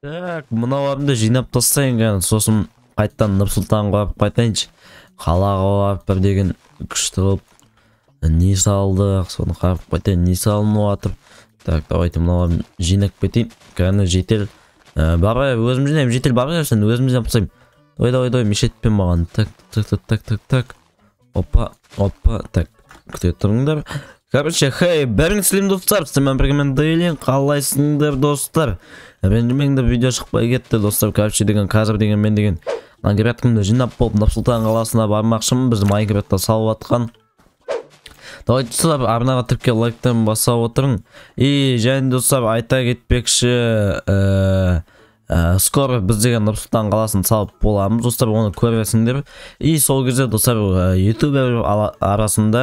так мыналарымды жинап тастайын жаңа сосын қайтадан нұрсұлтанға барып қайтайыншы қалаға барып бір деген күшті қылып не салдық соны қарап қайтайын не салынып жатыр так давайте мыналарды жинап кетейін кәні жетел ә, барбай өзім жинаймын жетел барбай сен өзім жинап тастаймын давай давай давай мешет етпе маған так так так так так так опа опа так күте тұрыңдар короче хей бәріңіз сілемдовтар сіздермен дейлен, қалайсыңдар достар ренжімеңдер видео шықпай кетті достар короче деген қазір деген мен деген лангрядкімді жинап болып Нұрсултан қаласына бармақшымын біз майнкрафтта салып атқан давайте достар арнаға тірке лайктан баса отырың и және достар айта кетпекші э, ә, скоро біз деген нұрсұлтан қаласын салып боламыз достар оны көресіңдер и сол кезде достар э, ютуб арасында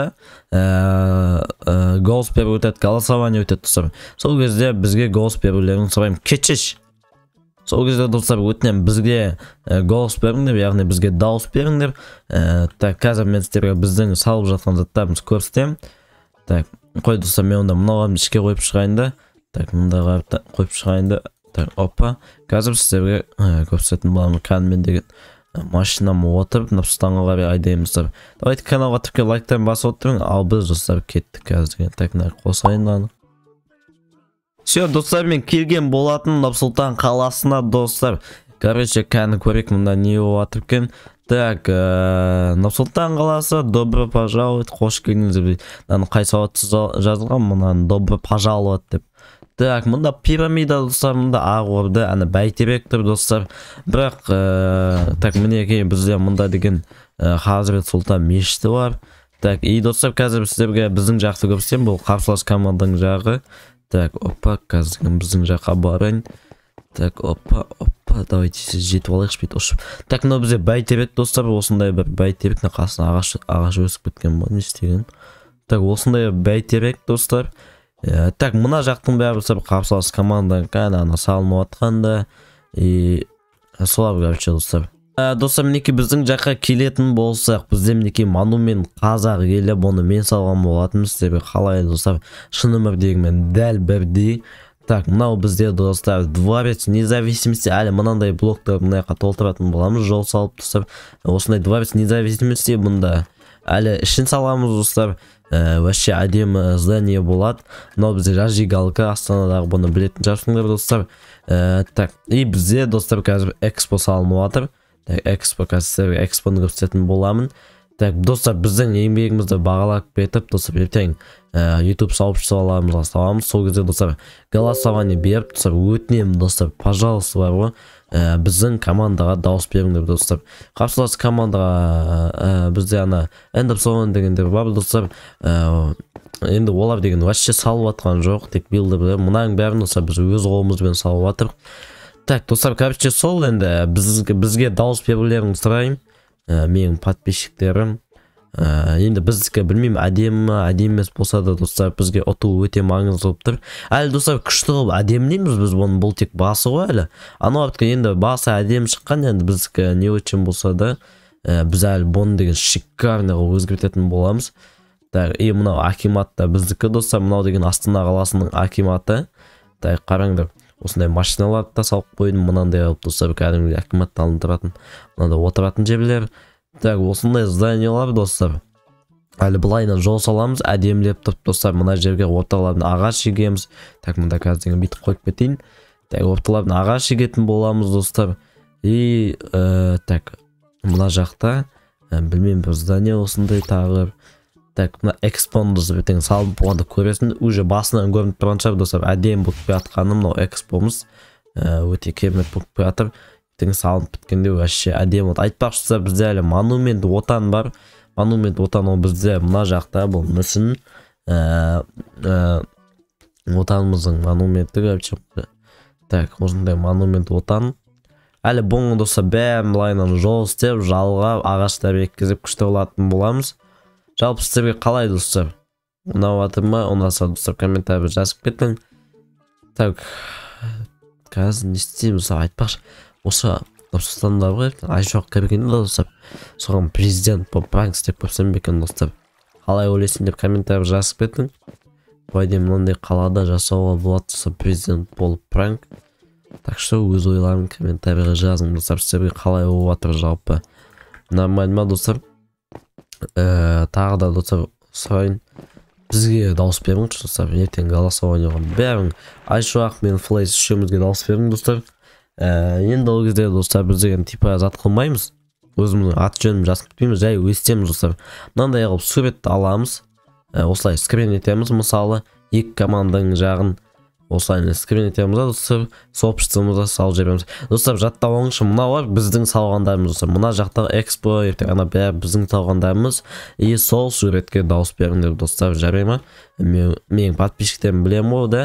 ә, голос беру өтеді голосование өтеді достар сол кезде бізге голос берулеріңді сұраймын кечеш сол кезде достар өтінемін бізге ә, голос беріңдер яғни бізге дауыс беріңдер ә, так қазір мен сіздерге біздің салып жатқан заттарымызды көрсетемін так қой достар мен онда мынау ішке қойып шығайын да так мында қойып шығайын да так опа қазір сіздерге көрсететін боламын кәнімен деген машинама отырып нұрсұлтанға қарай айдаймыздар давайте каналға тіркеліп лайктарын басып отырмын ал біз достар кеттік қазір так мына қосайын мынаны все достар мен келген болатын нұрсұлтан қаласына достар короче кәні көрейік мында не болып екен так ә, нұрсұлтан қаласы добро пожаловать қош келдіңіз мынаны қай сауатсыз жазылған мынаны добро пожаловать деп так мында пирамида достар мында орды, ана бәйтерек тұр достар бірақ э, так мінекей бізде мында деген ә, хазірет сұлтан мешіті бар так и достар қазір сіздерге біздің жақты көрсетемін бұл қарсылас команданың жағы так опа қазір біздің жаққа барайын так опа опа давайте жетіп алайықшы бүйтіп ұшып так мынау бізде бәйтерек достар осындай бір бәйтеректің қасына ағаш ағаш өсіп кеткен ба не істеген так осындай бәйтерек достар ә, так мына жақтың бәрі қарсылас команда кәні ана салынып жатқанда и э, солар короче достар ә, достар мінекей біздің жаққа келетін болсақ бізде мінекей монумент қазақ елі бұны мен салған болатынмын сіздерге қалай достар шын өмірдегімен дәл бірдей так мынау бізде достар дворец независимости әлі мынандай блоктарды мына жаққа толтыратын боламыз жол салып достар осындай дворец независимости бұнда әлі ішін саламыз достар вообще әдемі здание болады мынау бізде зажигалка астанадағы бұны білетін шығарсыңдар достар ә, так и бізде достар қазір экспо салынып жатыр экспо қазір экспоны көрсететін боламын так достар біздің еңбегімізді бағалап кетіп достар ертең ә, YouTube сообществоларымызға саламыз сол кезде достар голосование беріп достар өтінемін достар пожалуйста бар ғой э, біздің командаға дауыс беріңдер достар қарсылас командаға ә, бізде ана эндерсон дегендер бар достар енді олар деген вообще салып жатқан жоқ тек билдерлер мынаның бәрін достар біз өз қолымызбен салып жатырмық так достар короче сол енді бізге дауыс берулеріңізді сұраймын ә, менің подписчиктерім ә, э, енді біздікі білмеймін әдемі ма әдемі емес болса да достар бізге ұту өте маңызды болып тұр әлі достар күшті қылып әдемілейміз біз бұны бұл тек басы ғой әлі аналардікі енді басы әдемі шыққан енді біздікі не үшін болса да э, біз әлі бұны деген шикарный қылып өзгертетін боламыз так и мынау акимат та біздікі достар мынау деген астана қаласының акиматы так қараңдар осындай машиналарды да салып қойдым мынандай қылып достар кәдімгідей акиматты алындыратын мынандай отыратын жерлер так осындай зданиялар достар әлі былайынан жол саламыз әдемілеп тұрып достар мына жерге орталарына ағаш егеміз так мында қазір деген бүйтіп қойып кетейін так орталарына ағаш егетін боламыз достар и э, так мына жақта ә, білмеймін бір здание осындай тағы так мына экспоны достар ертең салынып болғанда көресің уже басынан көрініп тұрған шығар достар әдемі болып келе жатқаны мынау экспомыз э, өте керемет болып келе жатыр ертең салынып біткенде вообще әдемі болады айтпақшы бізде әлі монумент отан бар монумент отан ол бізде мына жақта бұл мүсін э, э, отанымыздың монументі короче так осындай монумент отан әлі бұның достар бәрін былайынан жол істеп жалғап ағаштар еккізіп күшті қылатын боламыз жалпы сіздерге қалай достар ұнап ма ұнаса достар комментарий жазып кетің так қазір не істейміз достар айтпақшы осы нұрсұлтандар ғой айшоқ кірген достар соған президент болып пранк істеп көрсем бе екен достар қалай ойлайсың деп комментарий жазып кетің былай деймін мынандай қалада жасауға болады достар президент болып пранк так что өз ойларыңды комментарийға жазыңыз достар сіздерге қалай болып жатыр жалпы нормально ма достар ә, тағы да достар сұрайын бізге дауыс беріңізші достар ертең голосованиеға бәрің айшуақ мен флейс үшеумізге дауыс берің достар ә, енді ол кезде достар біз деген типа зат қылмаймыз өзіміздің аты жөнім жазып кетпейміз жай өстеміз достар мынандай қылып суретті аламыз ә, осылай скрин етеміз мысалы екі команданың жағын осылай скрин етеміз да достар сообществомызда салып жібереміз достар жаттап алыңызшы мынаулар біздің салғандарымыз достар мына жақтағы экспо ертең ана бәрі біздің салғандарымыз и сол суретке дауыс беріңдер достар жарай ма мен, менің подписчиктерім білемін ғой да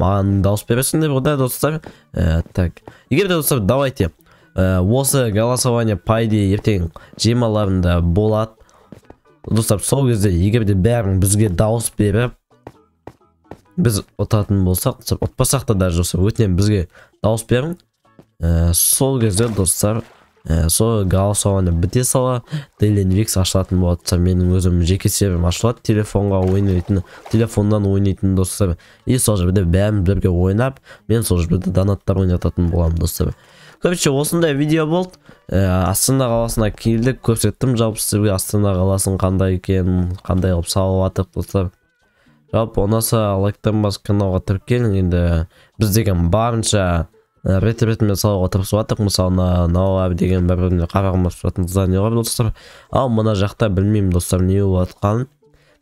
маған дауыс бересіңдер ғой да достар э, так егер де достар давайте э, осы голосование по идее ертең жиырмаларында болады достар сол кезде егер де бәрің бізге дауыс беріп біз ұтатын болсақ ұтпасақ та даже осы өтінемін бізге дауыс берің ә, сол кезде достар ә, сол голосование біте сала дейлинвикс ашылатын болады менің өзім жеке серверім ашылады телефонға ойнайтын телефоннан ойнайтын достар и сол жерде бәріміз бірге ойнап мен сол жерде донаттар ойнататын боламын достар короче осындай видео болды ә, астана қаласына келдік көрсеттім жалпы сіздерге астана қаласын қандай екенін қандай қылып салып жатыр достар жалпы ұнаса лайктан басып каналға тіркелің енді біз деген барынша рет ретімен салуға тырысып жатырмық мысалы мына науап деген бір біріне қарағымыз тұратындар не бар достар ал мына жақта білмеймін достар не болып жатқанын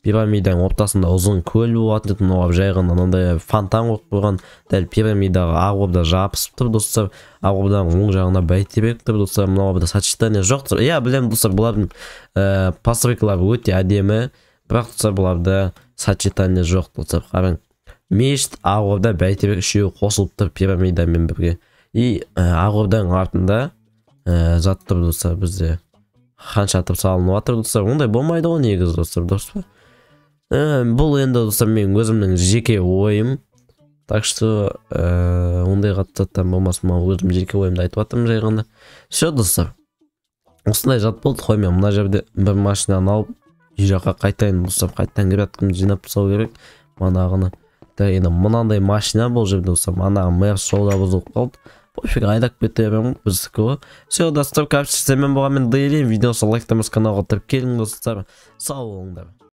пирамиданың ортасында ұзын көл болатын еді мынау жай ғана мынандай фонтан қойып қойған дәл пирамидаға ақ орда жабысып тұр достар ақ орданың оң жағына бәйтерек тұр достар мынау сочетание жоқ иә білемін достар бұлардың ыыы постройкалары өте әдемі бірақ тұрса бұларда сочетание жоқ тұрса қараң мешіт ақорда бәйтерек үшеуі қосылып тұр пирамидамен бірге и э, ақорданың артында ә, зат тұр достар бізде хан шатыр салынып жатыр достар ондай болмайды ғой негізі достар дұрыс па ә, бұл енді достар менің өзімнің жеке ойым так что ә, ондай қатты заттар болмасын ма өзім жеке ойымды айтып жатырмын жай ғана все достар осындай зат болды қой мен мына жерде бір машинаны алып жаққа қайтайын ұстап қайтадан келе жатқым жинап тастау керек манағыны да енді мынандай машина бұл жерде достар манағы мерс жолда бұзылып қалды пофиг айдап кете ғой біздікі ғой все достар короче сіздермен болғанмен дейін видеосы лайктамыз каналға тіркеліңіз достар сау болыңдар